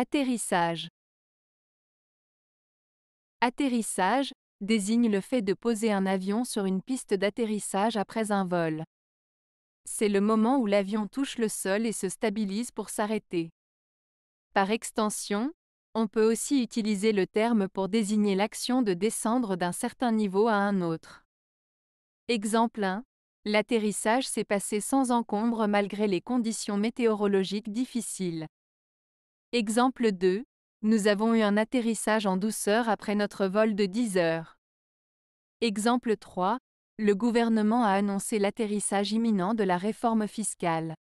Atterrissage. Atterrissage désigne le fait de poser un avion sur une piste d'atterrissage après un vol. C'est le moment où l'avion touche le sol et se stabilise pour s'arrêter. Par extension, on peut aussi utiliser le terme pour désigner l'action de descendre d'un certain niveau à un autre. Exemple 1. L'atterrissage s'est passé sans encombre malgré les conditions météorologiques difficiles. Exemple 2. Nous avons eu un atterrissage en douceur après notre vol de 10 heures. Exemple 3. Le gouvernement a annoncé l'atterrissage imminent de la réforme fiscale.